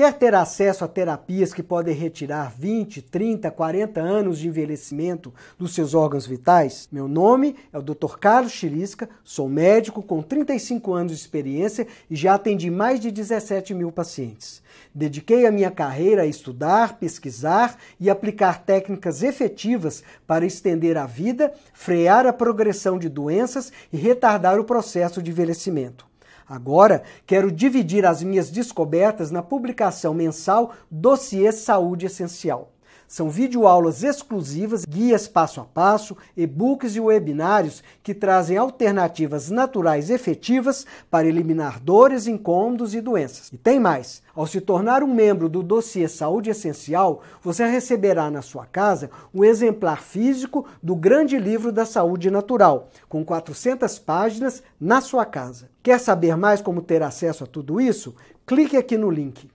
Quer ter acesso a terapias que podem retirar 20, 30, 40 anos de envelhecimento dos seus órgãos vitais? Meu nome é o Dr. Carlos Chirisca, sou médico com 35 anos de experiência e já atendi mais de 17 mil pacientes. Dediquei a minha carreira a estudar, pesquisar e aplicar técnicas efetivas para estender a vida, frear a progressão de doenças e retardar o processo de envelhecimento. Agora, quero dividir as minhas descobertas na publicação mensal Dossiê Saúde Essencial. São videoaulas exclusivas, guias passo a passo, e-books e webinários que trazem alternativas naturais efetivas para eliminar dores, incômodos e doenças. E tem mais! Ao se tornar um membro do dossiê Saúde Essencial, você receberá na sua casa um exemplar físico do Grande Livro da Saúde Natural, com 400 páginas na sua casa. Quer saber mais como ter acesso a tudo isso? Clique aqui no link.